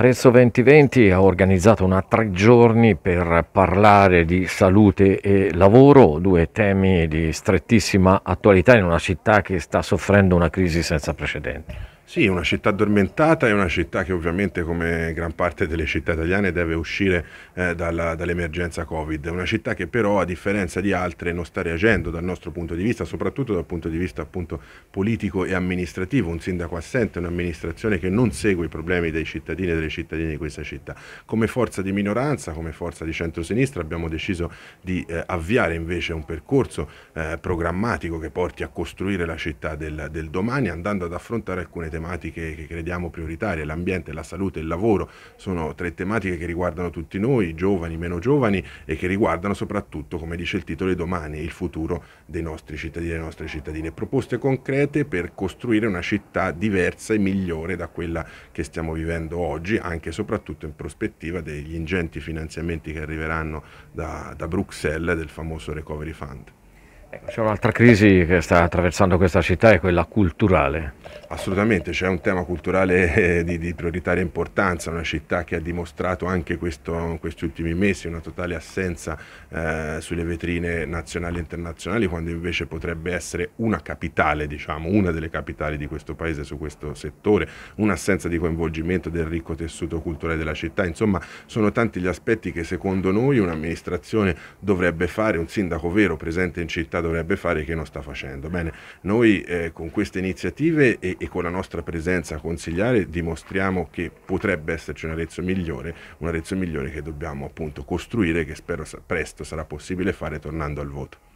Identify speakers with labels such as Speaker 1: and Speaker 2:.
Speaker 1: Renzo 2020 ha organizzato una tre giorni per parlare di salute e lavoro, due temi di strettissima attualità in una città che sta soffrendo una crisi senza precedenti.
Speaker 2: Sì, una città addormentata
Speaker 1: è una città che ovviamente
Speaker 2: come gran parte delle città italiane deve uscire eh, dalla, dall'emergenza Covid, una città che però a differenza di altre non sta reagendo dal nostro punto di vista, soprattutto dal punto di vista appunto, politico e amministrativo, un sindaco assente, un'amministrazione che non segue i problemi dei cittadini e delle cittadine di questa città. Come forza di minoranza, come forza di centrosinistra abbiamo deciso di eh, avviare invece un percorso eh, programmatico che porti a costruire la città del, del domani andando ad affrontare alcune tematiche tematiche che crediamo prioritarie, l'ambiente, la salute e il lavoro, sono tre tematiche che riguardano tutti noi, giovani, meno giovani e che riguardano soprattutto, come dice il titolo, domani, il futuro dei nostri cittadini e delle nostre cittadine. Proposte concrete per costruire una città diversa e migliore da quella che stiamo vivendo oggi, anche e soprattutto in prospettiva degli ingenti finanziamenti che arriveranno da, da Bruxelles del famoso Recovery Fund.
Speaker 1: Ecco, c'è un'altra crisi che sta attraversando questa città, è quella culturale.
Speaker 2: Assolutamente, c'è un tema culturale eh, di, di, prioritaria importanza, una città che ha dimostrato anche questo, questi ultimi mesi una totale assenza eh, sulle vetrine nazionali e internazionali, quando invece potrebbe essere una capitale, diciamo, una delle capitali di questo paese su questo settore, un'assenza di coinvolgimento del ricco tessuto culturale della città, insomma sono tanti gli aspetti che secondo noi un'amministrazione dovrebbe fare, un sindaco vero presente in città dovrebbe fare e che non sta facendo. Bene, noi eh, con queste iniziative e, e, con la nostra presenza consigliare dimostriamo che potrebbe esserci un Arezzo migliore, un Arezzo migliore che dobbiamo appunto costruire, che spero sa presto sarà possibile fare tornando al voto.